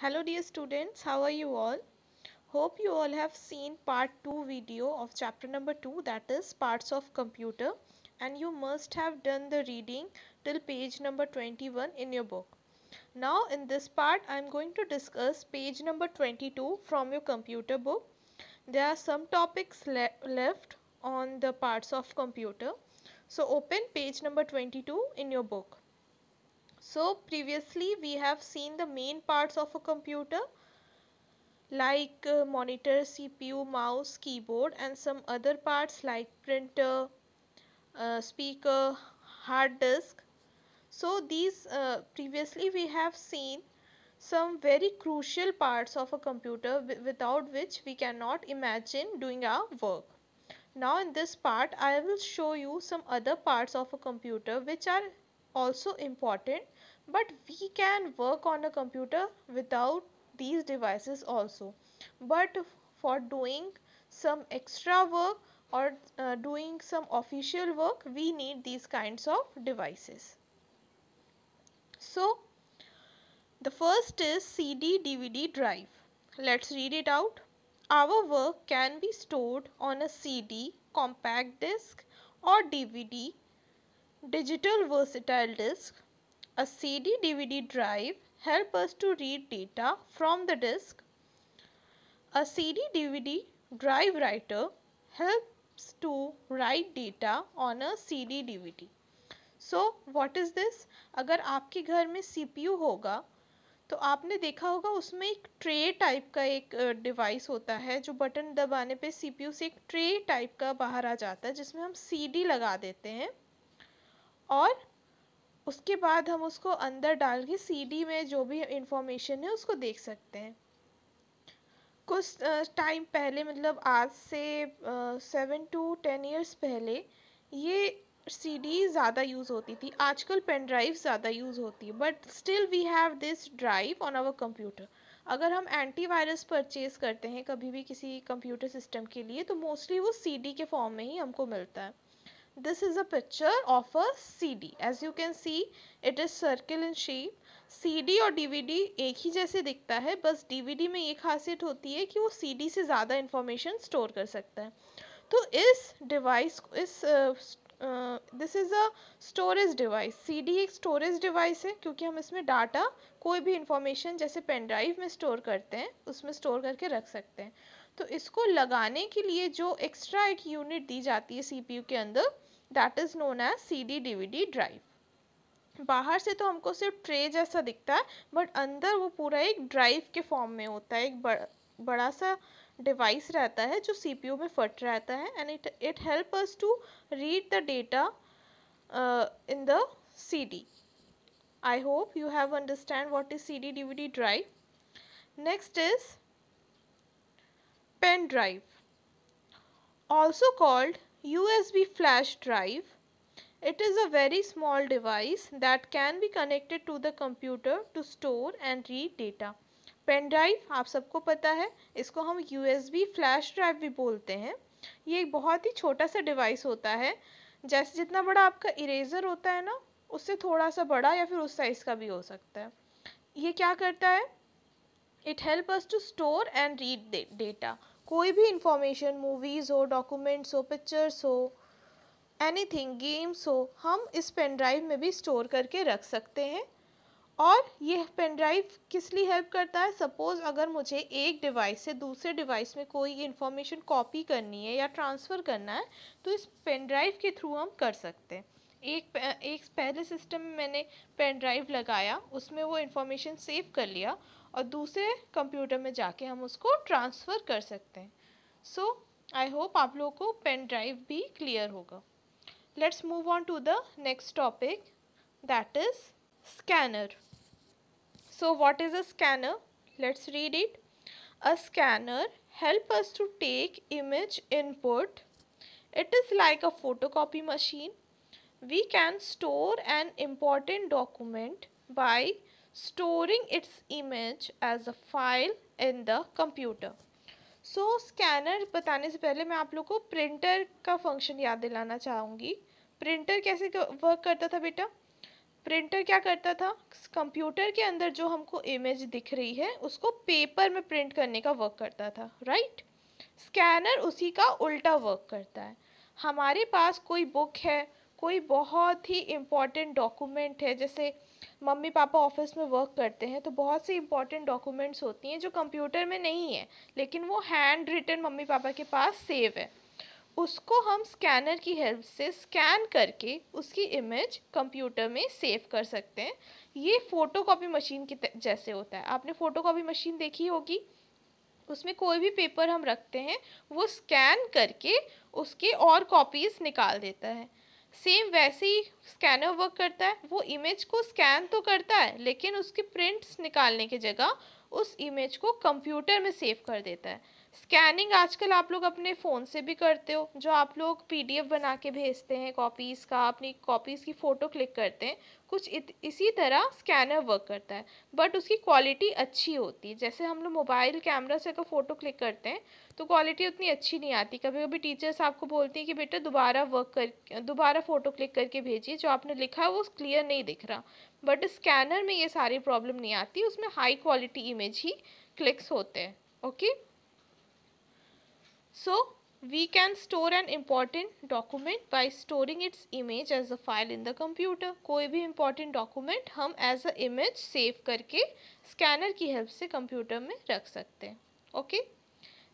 hello dear students how are you all hope you all have seen part 2 video of chapter number 2 that is parts of computer and you must have done the reading till page number 21 in your book now in this part i am going to discuss page number 22 from your computer book there are some topics le left on the parts of computer so open page number 22 in your book so previously we have seen the main parts of a computer like uh, monitor, CPU, mouse, keyboard and some other parts like printer, uh, speaker, hard disk. So these uh, previously we have seen some very crucial parts of a computer without which we cannot imagine doing our work. Now in this part I will show you some other parts of a computer which are also important but we can work on a computer without these devices also but for doing some extra work or uh, doing some official work we need these kinds of devices so the first is cd dvd drive let's read it out our work can be stored on a cd compact disc or dvd Digital versatile disk. A CD DVD drive help us to read data from the disk. A CD DVD drive writer helps to write data on a CD DVD. So what is this अगर आपके घर में CPU होगा तो आपने देखा होगा उसमें एक ट्रे टाइप का एक डिवाइस होता है जो बटन दबाने पे सीपीयू से एक ट्रे टाइप का बाहर आ जाता है जिसमें हम सीडी लगा देते हैं और उसके बाद हम उसको अंदर डाल के सीडी में जो भी इंफॉर्मेशन है उसको देख सकते हैं कुछ टाइम पहले मतलब आज से सेवन टू टेन इयर्स पहले ये सीडी ज़्यादा यूज़ होती थी आजकल पेन ड्राइव ज़्यादा यूज़ होती है but still we have this drive on our computer अगर हम एंटीवायरस परचेज़ करते हैं कभी भी किसी कंप्यूटर सिस्टम के लिए तो मोस्टली वो सीडी के फॉर्म में ही हमको मिलता है this is a picture of a CD. As you can see, it is circle in shape. CD और DVD एक ही जैसे दिखता है बस DVD में ये खासियत होती है कि वो CD से ज़्यादा इन्फॉर्मेशन स्टोर कर सकता है तो इस डिवाइस इस this is a storage device C D एक स्टोरेज डिवाइस है क्योंकि हम इसमें डाटा कोई भी इंफॉर्मेशन जैसे पेन ड्राइव में स्टोर करते हैं उसमें स्टोर करके रख सकते हैं तो इसको लगाने के लिए जो एक्स्ट्रा एक यूनिट दी जाती है सी पी यू के अंदर that is known as C D D V D drive बाहर से तो हमको सिर्फ ट्रे जैसा दिखता है बट अंदर वो पूरा एक ड्राइव के फॉर्म में होता है एक बड़, बड़ा सा डिवाइस रहता है जो सी पी यू में फट रहता है and it it help us to read the data in the C D I hope you have understand what is C V DVD drive next is pen drive also called USB flash drive. It is a very small device that can be connected to the computer to store and read data. Pen drive आप सबको पता है इसको हम you flash drive भी बोलते हैं ये एक बहुत ही छोटा सा डिवाइस होता है जैसे जितना बड़ा आपका इरेज़र होता है ना उससे थोड़ा सा बड़ा या फिर उस साइज़ का भी हो सकता है ये क्या करता है it help us to store and read data कोई भी इंफॉर्मेशन मूवीज़ हो डॉक्यूमेंट्स हो पिक्चर्स हो एनीथिंग गेम्स हो हम इस पेन ड्राइव में भी स्टोर करके रख सकते हैं और यह पेन ड्राइव किस लिए हेल्प करता है सपोज़ अगर मुझे एक डिवाइस से दूसरे डिवाइस में कोई इन्फॉर्मेशन कॉपी करनी है या ट्रांसफ़र करना है तो इस पेन ड्राइव के थ्रू हम कर सकते हैं एक एक पहले सिस्टम में मैंने पेन ड्राइव लगाया उसमें वो इन्फॉर्मेशन सेव कर लिया और दूसरे कंप्यूटर में जाके हम उसको ट्रांसफ़र कर सकते हैं सो आई होप आप लोगों को पेन ड्राइव भी क्लियर होगा let's move on to the next topic that is scanner so what is a scanner let's read it a scanner help us to take image input it is like a photocopy machine we can store an important document by storing its image as a file in the computer. So so, scanner बताने से पहले मैं आप लोग को printer का function याद दिलाना चाहूँगी प्रिंटर कैसे वर्क करता था बेटा प्रिंटर क्या करता था कंप्यूटर के अंदर जो हमको इमेज दिख रही है उसको पेपर में प्रिंट करने का वर्क करता था राइट स्कैनर उसी का उल्टा वर्क करता है हमारे पास कोई बुक है कोई बहुत ही इम्पॉर्टेंट डॉक्यूमेंट है जैसे मम्मी पापा ऑफिस में वर्क करते हैं तो बहुत सी इंपॉर्टेंट डॉक्यूमेंट्स होती हैं जो कंप्यूटर में नहीं है लेकिन वो हैंड रिटन मम्मी पापा के पास सेव है उसको हम स्कैनर की हेल्प से स्कैन करके उसकी इमेज कंप्यूटर में सेव कर सकते हैं ये फ़ोटो कापी मशीन की जैसे होता है आपने फ़ोटो कापी मशीन देखी होगी उसमें कोई भी पेपर हम रखते हैं वो स्कैन करके उसके और कॉपीज़ निकाल देता है सेम वैसे ही स्कैनर वर्क करता है वो इमेज को स्कैन तो करता है लेकिन उसके प्रिंट्स निकालने की जगह उस इमेज को कंप्यूटर में सेव कर देता है स्कैनिंग आजकल आप लोग अपने फ़ोन से भी करते हो जो आप लोग पीडीएफ बना के भेजते हैं कॉपीज़ का अपनी कॉपीज़ की फ़ोटो क्लिक करते हैं कुछ इत, इसी तरह स्कैनर वर्क करता है बट उसकी क्वालिटी अच्छी होती है जैसे हम लोग मोबाइल कैमरा से अगर फ़ोटो क्लिक करते हैं तो क्वालिटी उतनी अच्छी नहीं आती कभी कभी टीचर्स आपको बोलती हैं कि बेटा दोबारा वर्क कर दोबारा फ़ोटो क्लिक करके भेजिए जो आपने लिखा है वो क्लियर नहीं दिख रहा बट स्कैनर में ये सारी प्रॉब्लम नहीं आती उसमें हाई क्वालिटी इमेज ही क्लिक्स होते हैं okay So we can store an important document by storing its image as a file in the computer. कोई भी important document हम as a image save करके scanner की help से computer में रख सकते Okay.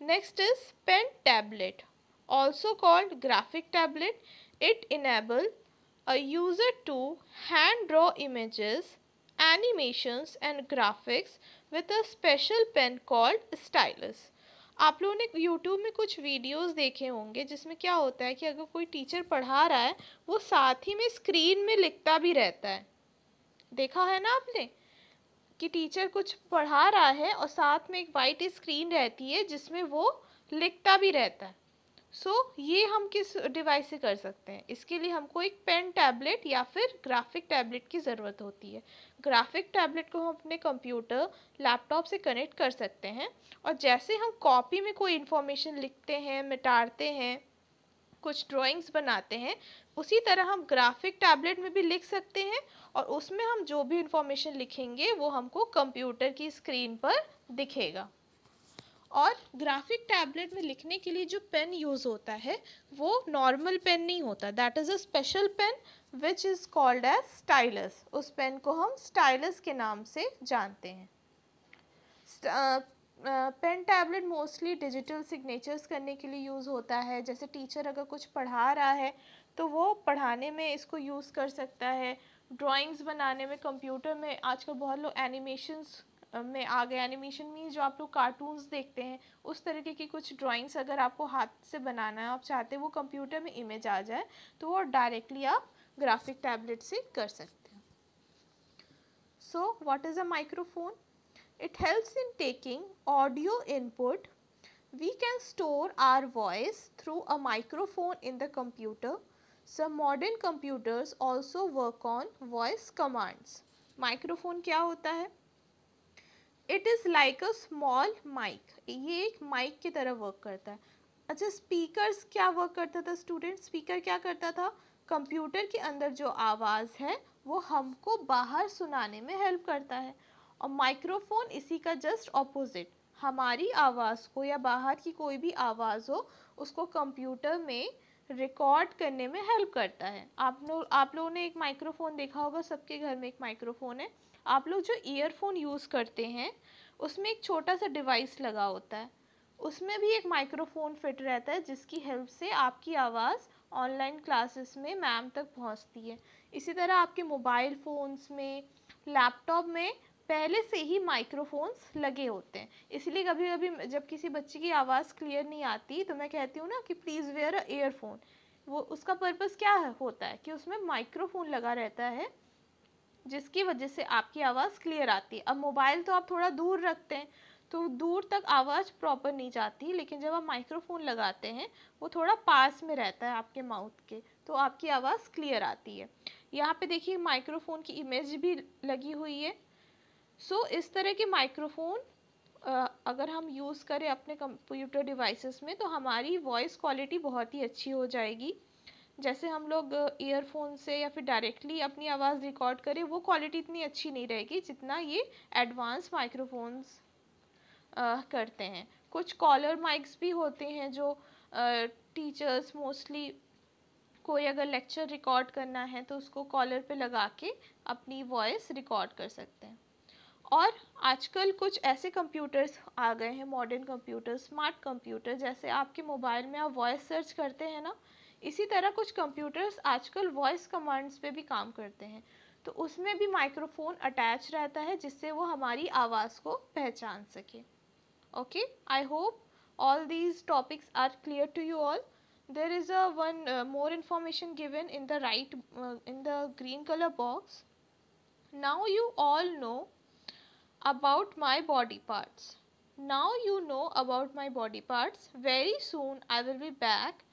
Next is pen tablet also called graphic tablet. It enable a user to hand draw images, animations and graphics with a special pen called stylus. आप लोगों ने YouTube में कुछ वीडियोस देखे होंगे जिसमें क्या होता है कि अगर कोई टीचर पढ़ा रहा है वो साथ ही में स्क्रीन में लिखता भी रहता है देखा है ना आपने कि टीचर कुछ पढ़ा रहा है और साथ में एक वाइट स्क्रीन रहती है जिसमें वो लिखता भी रहता है सो so, ये हम किस डिवाइस से कर सकते हैं इसके लिए हमको एक पेन टैबलेट या फिर ग्राफिक टैबलेट की ज़रूरत होती है ग्राफिक टैबलेट को हम अपने कंप्यूटर लैपटॉप से कनेक्ट कर सकते हैं और जैसे हम कॉपी में कोई इन्फॉर्मेशन लिखते हैं मिटारते हैं कुछ ड्राइंग्स बनाते हैं उसी तरह हम ग्राफिक टैबलेट में भी लिख सकते हैं और उसमें हम जो भी इंफॉर्मेशन लिखेंगे वो हमको कंप्यूटर की स्क्रीन पर दिखेगा और ग्राफिक टैबलेट में लिखने के लिए जो पेन यूज़ होता है वो नॉर्मल पेन नहीं होता that is a special pen which is called as stylus उस पेन को हम स्टाइलस के नाम से जानते हैं pen tablet mostly digital signatures करने के लिए यूज़ होता है जैसे टीचर अगर कुछ पढ़ा रहा है तो वो पढ़ाने में इसको यूज़ कर सकता है ड्राइंग्स बनाने में कंप्यूटर में आजकल बहुत लोग एनिमेशंस में आ गया एनिमेशन में जो आप लोग कार्टून्स देखते हैं उस तरीके की कुछ ड्राइंग्स अगर आपको हाथ से बनाना है आप चाहते हैं वो कंप्यूटर में इमेज आ जाए तो वो डायरेक्टली आप ग्राफिक टैबलेट से कर सकते हैं so what is a microphone it helps in taking audio input we can store our voice through a microphone in the computer some modern computers also work on voice commands microphone क्या होता है it is like a small mic ये एक mic की तरह work करता है अच्छा स्पीकर्स क्या वर्क करता था स्टूडेंट स्पीकर क्या करता था कंप्यूटर के अंदर जो आवाज़ है वो हमको बाहर सुनाने में हेल्प करता है और माइक्रोफोन इसी का जस्ट ऑपोजिट हमारी आवाज़ को या बाहर की कोई भी आवाज़ हो उसको कंप्यूटर में रिकॉर्ड करने में हेल्प करता है आप लोग आप लोगों ने एक माइक्रोफोन देखा होगा सबके घर में एक माइक्रोफोन है आप लोग जो ईयरफोन यूज़ करते हैं उसमें एक छोटा सा डिवाइस लगा होता है उसमें भी एक माइक्रोफोन फिट रहता है जिसकी हेल्प से आपकी आवाज़ ऑनलाइन क्लासेस में मैम तक पहुंचती है इसी तरह आपके मोबाइल फ़ोन्स में लैपटॉप में पहले से ही माइक्रोफोन्स लगे होते हैं इसलिए कभी कभी जब किसी बच्चे की आवाज़ क्लियर नहीं आती तो मैं कहती हूँ ना कि प्लीज़ वेयर अ एयरफोन वो उसका पर्पज़ क्या है होता है कि उसमें माइक्रोफोन लगा रहता है जिसकी वजह से आपकी आवाज़ क्लियर आती है अब मोबाइल तो आप थोड़ा दूर रखते हैं तो दूर तक आवाज़ प्रॉपर नहीं जाती लेकिन जब आप माइक्रोफोन लगाते हैं वो थोड़ा पास में रहता है आपके माउथ के तो आपकी आवाज़ क्लियर आती है यहाँ पे देखिए माइक्रोफोन की इमेज भी लगी हुई है सो so, इस तरह के माइक्रोफोन अगर हम यूज़ करें अपने कंप्यूटर डिवाइसेस में तो हमारी वॉइस क्वालिटी बहुत ही अच्छी हो जाएगी जैसे हम लोग ईयरफोन से या फिर डायरेक्टली अपनी आवाज़ रिकॉर्ड करें वो क्वालिटी इतनी अच्छी नहीं रहेगी जितना ये एडवांस माइक्रोफोन्स करते हैं कुछ कॉलर माइक्स भी होते हैं जो टीचर्स मोस्टली कोई अगर लेक्चर रिकॉर्ड करना है तो उसको कॉलर पे लगा के अपनी वॉइस रिकॉर्ड कर सकते हैं और आजकल कुछ ऐसे कंप्यूटर्स आ गए हैं मॉडर्न कंप्यूटर स्मार्ट कंप्यूटर जैसे आपके मोबाइल में आप वॉइस सर्च करते हैं ना इसी तरह कुछ कंप्यूटर्स आजकल वॉइस कमांड्स पे भी काम करते हैं तो उसमें भी माइक्रोफोन अटैच रहता है जिससे वो हमारी आवाज़ को पहचान सके okay I hope all these topics are clear to you all there is a one more information given in the right in the green colour box now you all know about my body parts. Now you know about my body parts. Very soon I will be back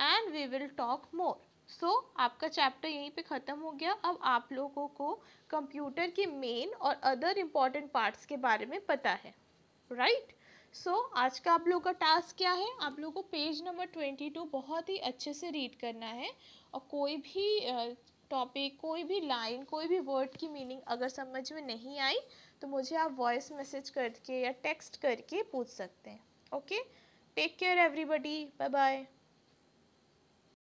and we will talk more. So so, आपका chapter यहीं पे ख़त्म हो गया अब आप लोगों को कंप्यूटर के मेन और अदर इम्पॉर्टेंट पार्ट्स के बारे में पता है राइट right? सो so, आज का आप लोगों का टास्क क्या है आप लोगों को पेज नंबर ट्वेंटी टू बहुत ही अच्छे से रीड करना है और कोई भी टॉपिक कोई भी लाइन कोई भी वर्ड की मीनिंग अगर समझ में नहीं आई तो मुझे आप वॉइस मैसेज करके या टेक्स्ट करके पूछ सकते हैं okay take care everybody bye bye